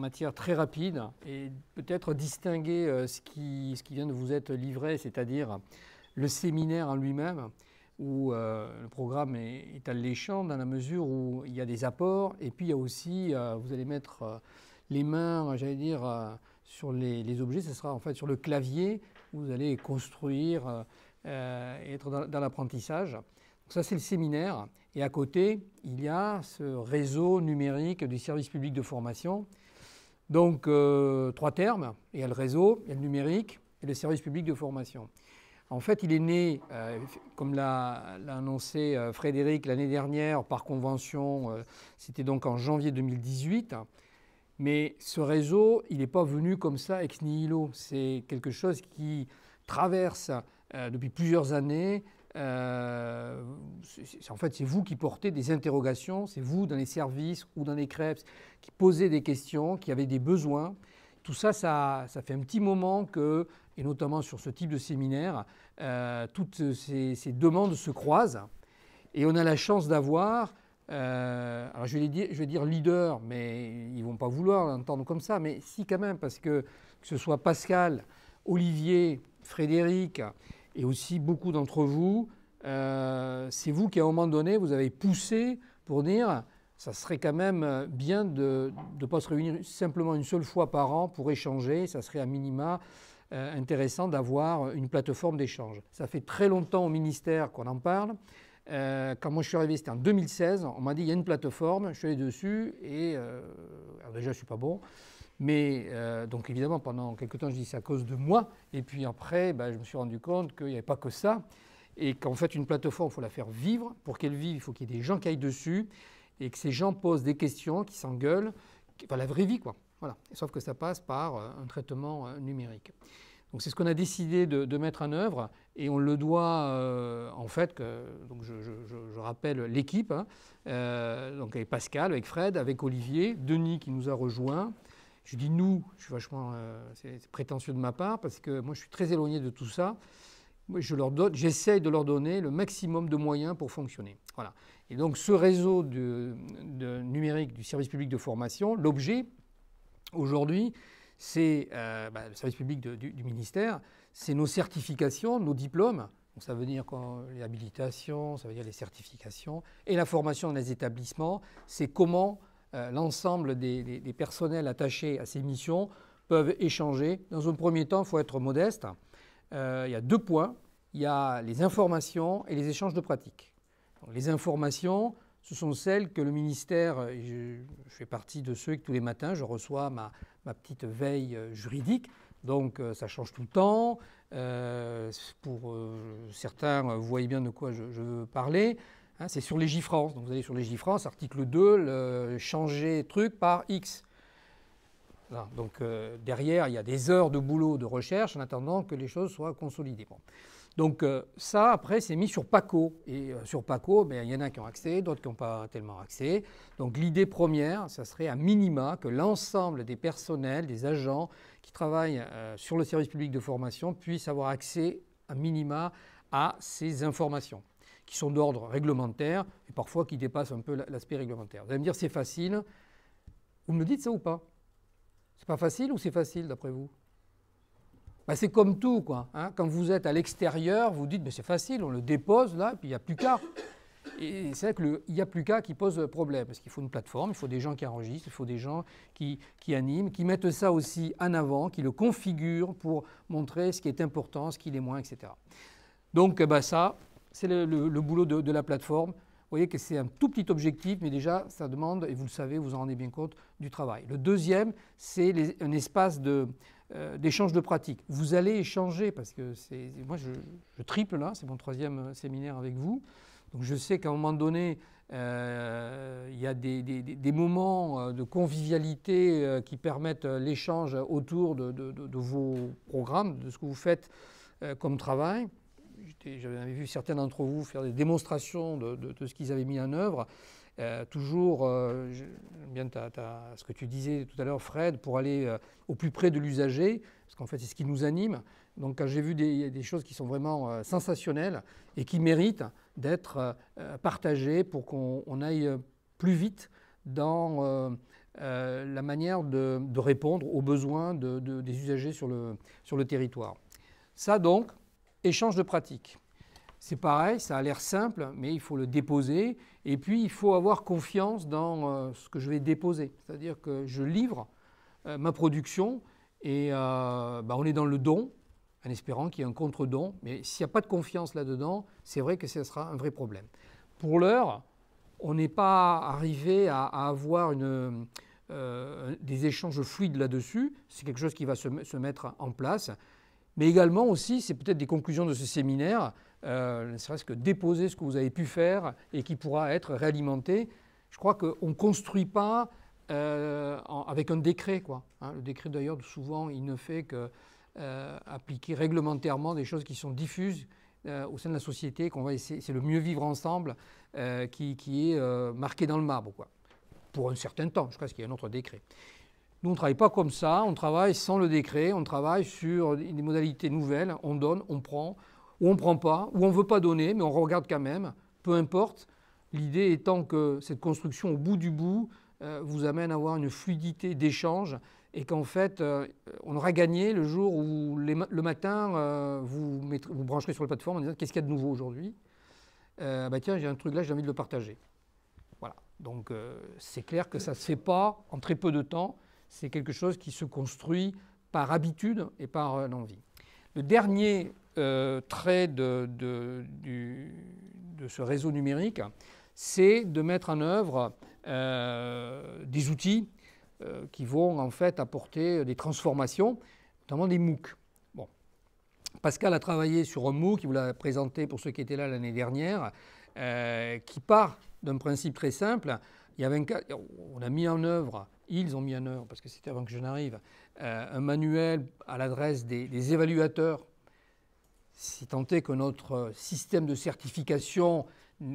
matière très rapide et peut-être distinguer euh, ce qui, ce qui vient de vous être livré, c'est-à-dire le séminaire en lui-même, où euh, le programme est, alléchant dans la mesure où il y a des apports et puis il y a aussi, euh, vous allez mettre les mains, j'allais dire, sur les, objets, ce sera en fait sur le clavier où vous allez construire et être dans, dans l'apprentissage. Ça, c'est le séminaire. Et à côté, il y a ce réseau numérique du service public de formation donc, euh, trois termes. Il y a le réseau, il y a le numérique et le service public de formation. En fait, il est né, euh, comme l'a annoncé euh, Frédéric l'année dernière par convention, c'était donc en janvier 2018. Mais ce réseau, il n'est pas venu comme ça ex nihilo. C'est quelque chose qui traverse depuis plusieurs années euh, en fait, c'est vous qui portez des interrogations, c'est vous dans les services ou dans les crêpes qui posez des questions, qui avez des besoins. Tout ça, ça, fait un petit moment que, et notamment sur ce type de séminaire, euh, toutes ces, demandes se croisent. Et on a la chance d'avoir, euh, alors je vais, dire, je vais dire leader, mais ils ne vont pas vouloir l'entendre comme ça, mais si quand même, parce que que ce soit Pascal, Olivier, Frédéric, et aussi beaucoup d'entre vous, euh, c'est vous qui à un moment donné, vous avez poussé pour dire, ça serait quand même euh, bien de ne pas se réunir simplement une seule fois par an pour échanger, ça serait à minima euh, intéressant d'avoir une plateforme d'échange. Ça fait très longtemps au ministère qu'on en parle. quand moi je suis arrivé, c'était en 2016, on m'a dit il y a une plateforme, je suis allé dessus et déjà je suis pas bon. Mais euh, donc évidemment, pendant quelques temps, je dis c'est à cause de moi. Et puis après, bah, je me suis rendu compte qu'il n'y avait pas que ça. Et qu'en fait, une plateforme, il faut la faire vivre. Pour qu'elle vive, il faut qu'il y ait des gens qui aillent dessus et que ces gens posent des questions, qui s'engueulent. Enfin, la vraie vie, quoi. Voilà. Sauf que ça passe par euh, un traitement euh, numérique. Donc c'est ce qu'on a décidé de, mettre en œuvre et on le doit en fait, que, donc je, rappelle l'équipe, hein. donc avec Pascal, avec Fred, avec Olivier, Denis qui nous a rejoints, je dis nous, je suis vachement euh, c'est prétentieux de ma part parce que moi je suis très éloigné de tout ça. je leur donne, j'essaye de leur donner le maximum de moyens pour fonctionner. Voilà. Et donc ce réseau de, numérique du service public de formation, l'objet aujourd'hui, c'est euh, bah, le service public du, ministère, c'est nos certifications, nos diplômes. Donc, ça veut dire quand, les habilitations, ça veut dire les certifications et la formation dans les établissements. C'est comment euh, l'ensemble des, personnels attachés à ces missions peuvent échanger. Dans un premier temps, il faut être modeste. Euh, il y a deux points. Il y a les informations et les échanges de pratiques. les informations, ce sont celles que le ministère, euh, je, fais partie de ceux que tous les matins, je reçois ma, petite veille juridique. Donc ça change tout le temps. pour certains, vous voyez bien de quoi je veux parler. Hein, c'est sur Légifrance. Donc vous allez sur Légifrance, article 2, le, changer truc par X. donc euh, derrière, il y a des heures de boulot de recherche en attendant que les choses soient consolidées. Donc euh, ça, après, c'est mis sur PACO. Et euh, sur PACO, ben, il y en a qui ont accès, d'autres qui n'ont pas tellement accès. Donc l'idée première, ça serait à minima que l'ensemble des personnels, des agents qui travaillent sur le service public de formation puissent avoir accès à minima à ces informations qui sont d'ordre réglementaire et parfois qui dépassent un peu l'aspect réglementaire. Vous allez me dire, c'est facile. Vous me dites ça ou pas C'est pas facile ou c'est facile d'après vous ben, C'est comme tout, quoi. Hein. Quand vous êtes à l'extérieur, vous dites, mais c'est facile, on le dépose là, puis il n'y a plus qu'à. Et c'est vrai qu'il n'y a plus qu'à qui pose problème, parce qu'il faut une plateforme, il faut des gens qui enregistrent, il faut des gens qui, animent, qui mettent ça aussi en avant, qui le configurent pour montrer ce qui est important, ce qui est moins, etc. Donc eh ben, ça, c'est le, boulot de, la plateforme. Vous voyez que c'est un tout petit objectif, mais déjà, ça demande, et vous le savez, vous en rendez bien compte, du travail. Le deuxième, c'est un espace euh, d'échange de, pratiques. Vous allez échanger, parce que moi, je, triple là, c'est mon troisième euh, séminaire avec vous. Donc je sais qu'à un moment donné, euh, il y a des, moments de convivialité qui permettent l'échange autour de, vos programmes, de ce que vous faites comme travail j'avais vu certains d'entre vous faire des démonstrations de, ce qu'ils avaient mis en œuvre. Euh, toujours, euh, bien ce que tu disais tout à l'heure, Fred, pour aller euh, au plus près de l'usager, parce qu'en fait, c'est ce qui nous anime. Donc, quand j'ai vu des, choses qui sont vraiment euh, sensationnelles et qui méritent d'être partagées pour qu'on aille plus vite dans la manière de, répondre aux besoins des usagers sur le, sur le territoire. Ça, donc, Échange de pratiques. C'est pareil, ça a l'air simple, mais il faut le déposer. Et puis, il faut avoir confiance dans euh, ce que je vais déposer. C'est-à-dire que je livre euh, ma production et euh, bah, on est dans le don, en espérant qu'il y ait un contre-don. Mais s'il n'y a pas de confiance là-dedans, c'est vrai que ce sera un vrai problème. Pour l'heure, on n'est pas arrivé à, avoir des échanges fluides là-dessus. C'est quelque chose qui va se mettre en place mais également aussi, c'est peut-être des conclusions de ce séminaire, euh, ne serait-ce que déposer ce que vous avez pu faire et qui pourra être réalimenté. Je crois qu'on ne construit pas euh, avec un décret. Quoi, hein. Le décret, d'ailleurs, souvent, il ne fait qu'appliquer euh, réglementairement des choses qui sont diffuses au sein de la société, qu'on va essayer, c'est le mieux vivre ensemble qui, est marqué dans le marbre, quoi, pour un certain temps, je crois qu'il y a un autre décret. Nous, on ne travaille pas comme ça, on travaille sans le décret, on travaille sur des modalités nouvelles, on donne, on prend, ou on ne prend pas, ou on ne veut pas donner, mais on regarde quand même, peu importe. L'idée étant que cette construction, au bout du bout, euh, vous amène à avoir une fluidité d'échange et qu'en fait, euh, on aura gagné le jour où le matin, euh, vous, vous brancherez sur la plateforme en disant qu'est-ce qu'il y a de nouveau aujourd'hui bah Tiens, j'ai un truc là, j'ai envie de le partager. Voilà. Donc, c'est clair que ça ne se fait pas en très peu de temps c'est quelque chose qui se construit par habitude et par euh, envie. Le dernier euh, trait de, ce réseau numérique, c'est de mettre en œuvre euh, des outils qui vont en fait apporter des transformations, notamment des MOOC. Bon. Pascal a travaillé sur un MOOC, il vous l'a présenté pour ceux qui étaient là l'année dernière, qui part d'un principe très simple. Il y on a mis en œuvre ils ont mis en œuvre, parce que c'était avant que je n'arrive, euh, un manuel à l'adresse des, évaluateurs. Si tant est que notre système de certification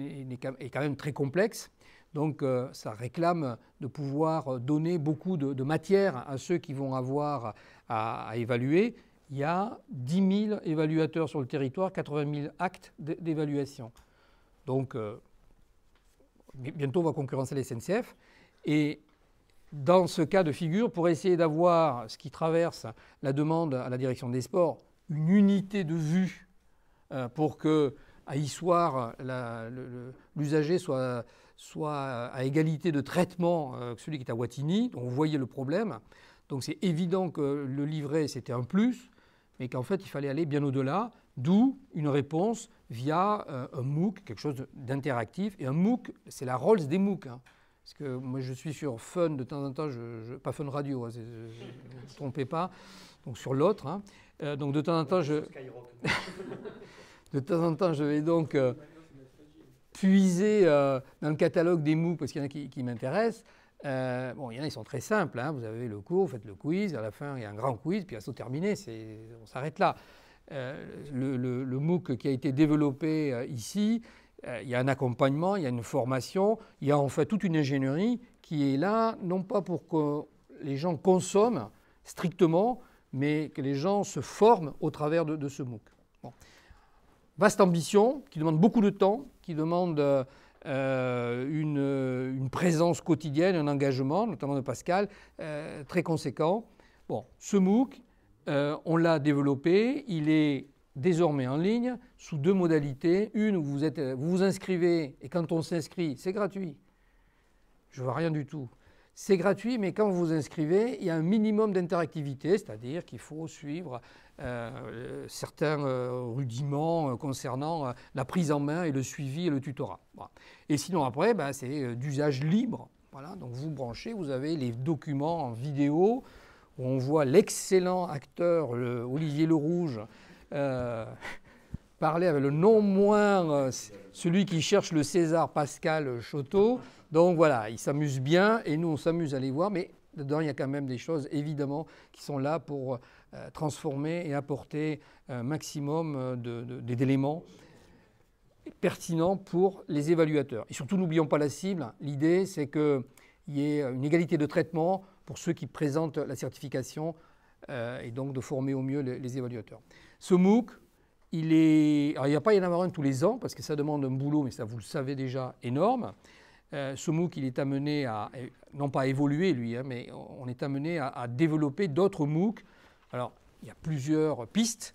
est quand même très complexe, donc euh, ça réclame de pouvoir donner beaucoup de, matière à ceux qui vont avoir à, évaluer. Il y a 10 000 évaluateurs sur le territoire, 80 000 actes d'évaluation. Donc euh, bientôt on va concurrencer les SNCF. Et dans ce cas de figure, pour essayer d'avoir ce qui traverse la demande à la direction des sports, une unité de vue euh, pour que à Issoire, l'usager soit, à égalité de traitement euh, que celui qui est à Wattignies. Donc, on voyait le problème. Donc c'est évident que le livret, c'était un plus, mais qu'en fait, il fallait aller bien au-delà, d'où une réponse via euh, un MOOC, quelque chose d'interactif. Et un MOOC, c'est la Rolls des MOOC. Hein. Parce que moi, je suis sur Fun de temps en temps, je, pas Fun Radio, ne vous trompez pas, donc sur l'autre. Hein. Euh, donc de temps en temps, je. de temps en temps, je vais donc euh, puiser euh, dans le catalogue des MOOC, parce qu'il y en a qui, m'intéressent. bon, il y en a, ils sont très simples. Hein. Vous avez le cours, vous faites le quiz, à la fin, il y a un grand quiz, puis à se terminer, on s'arrête là. le, MOOC qui a été développé ici, euh, il y a un accompagnement, il y a une formation, il y a en fait toute une ingénierie qui est là, non pas pour que les gens consomment strictement, mais que les gens se forment au travers de, ce MOOC. Vaste ambition, qui demande beaucoup de temps, qui demande euh, une, présence quotidienne, un engagement, notamment de Pascal, euh, très conséquent. Bon, ce MOOC, on l'a développé, il est désormais en ligne sous deux modalités. Une où vous vous, inscrivez et quand on s'inscrit, c'est gratuit. Je vois rien du tout. C'est gratuit, mais quand vous vous inscrivez, il y a un minimum d'interactivité, c'est-à-dire qu'il faut suivre euh, certains euh, rudiments euh, concernant la prise en main et le suivi et le tutorat. Et sinon après, bah, c'est d'usage libre. Voilà, donc vous branchez, vous avez les documents en vidéo où on voit l'excellent acteur le Olivier euh, parler avec le non moins, euh, celui qui cherche le César Pascal Choteau. Donc voilà, il s'amuse bien et nous on s'amuse à les voir, mais dedans il y a quand même des choses évidemment qui sont là pour euh, transformer et apporter un maximum d'éléments pertinents pour les évaluateurs. Et surtout n'oublions pas la cible, l'idée c'est qu'il y ait une égalité de traitement pour ceux qui présentent la certification et donc de former au mieux les évaluateurs. Ce MOOC, il est. il n'y a pas y en avoir un tous les ans, parce que ça demande un boulot, mais ça, vous le savez déjà, énorme. Euh, ce MOOC, il est amené à, euh, non pas à évoluer, lui, hein, mais on est amené à, développer d'autres MOOC. Alors, il y a plusieurs pistes.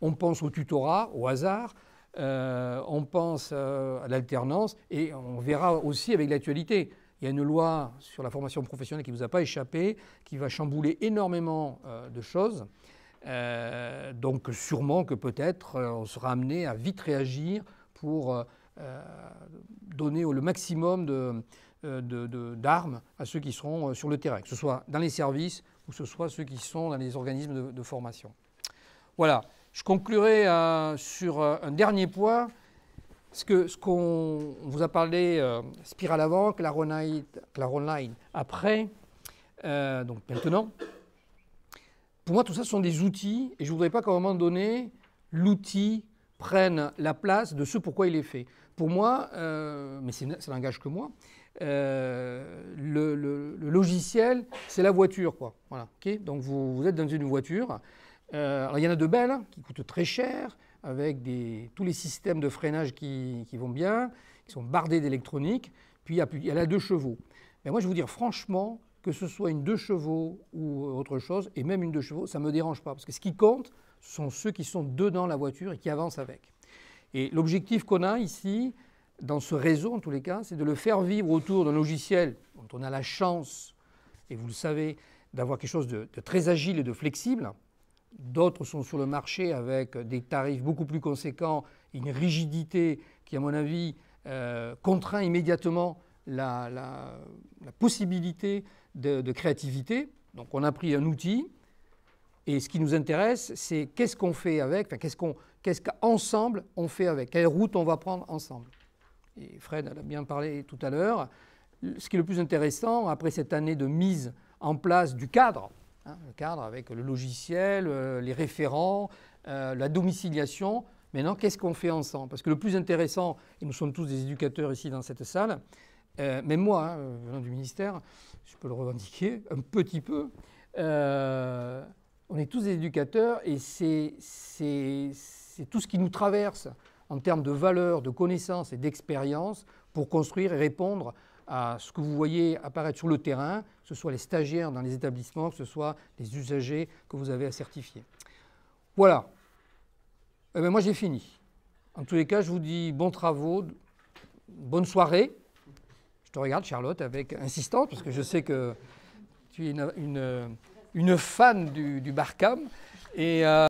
On pense au tutorat, au hasard. Euh, on pense à l'alternance et on verra aussi avec l'actualité. Il y a une loi sur la formation professionnelle qui ne vous a pas échappé, qui va chambouler énormément de choses. Euh, donc sûrement que peut-être euh, on sera amené à vite réagir pour euh, donner le maximum d'armes à ceux qui seront sur le terrain, que ce soit dans les services ou ce soit ceux qui sont dans les organismes de, formation. Voilà, je conclurai sur un dernier point. Ce qu'on ce qu'on vous a parlé, Spiral avant, Claronline, après, donc maintenant pour moi, tout ça ce sont des outils, et je ne voudrais pas qu'à un moment donné, l'outil prenne la place de ce pourquoi il est fait. Pour moi, euh, mais ça n'engage que moi, euh, le, logiciel, c'est la voiture. Quoi. Voilà, Donc vous, êtes dans une voiture. Euh, alors il y en a de belles hein, qui coûtent très cher, avec des, tous les systèmes de freinage qui, vont bien, qui sont bardés d'électronique. Puis il y, a, a deux chevaux. Mais moi, je vais vous dire franchement, que ce soit une deux chevaux ou euh, autre chose, et même une deux chevaux, ça ne me dérange pas. Parce que ce qui compte, ce sont ceux qui sont dedans la voiture et qui avancent avec. Et l'objectif qu'on a ici, dans ce réseau en tous les cas, c'est de le faire vivre autour d'un logiciel dont on a la chance, et vous le savez, d'avoir quelque chose de, très agile et de flexible. D'autres sont sur le marché avec des tarifs beaucoup plus conséquents, une rigidité qui, à mon avis, euh, contraint immédiatement la, possibilité de, créativité. Donc on a pris un outil et ce qui nous intéresse, c'est qu'est-ce qu'on fait avec, enfin, qu'est-ce qu'ensemble on fait avec, quelle route on va prendre ensemble. Et Fred a bien parlé tout à l'heure. Ce qui est le plus intéressant, après cette année de mise en place du cadre, hein, le cadre avec le logiciel, euh, les référents, euh, la domiciliation, maintenant qu'est-ce qu'on fait ensemble Parce que le plus intéressant, et nous sommes tous des éducateurs ici dans cette salle, euh, même moi, hein, euh, venant du ministère, je peux le revendiquer un petit peu, euh, on est tous des éducateurs et c'est tout ce qui nous traverse en termes de valeurs, de connaissances et d'expériences pour construire et répondre à ce que vous voyez apparaître sur le terrain, que ce soit les stagiaires dans les établissements, que ce soit les usagers que vous avez à certifier. Voilà. Eh ben, moi, j'ai fini. En tous les cas, je vous dis bons travaux, bonne soirée te regarde, Charlotte, avec insistance, parce que je sais que tu es une, une, fan du, du Barkham. Et. Euh,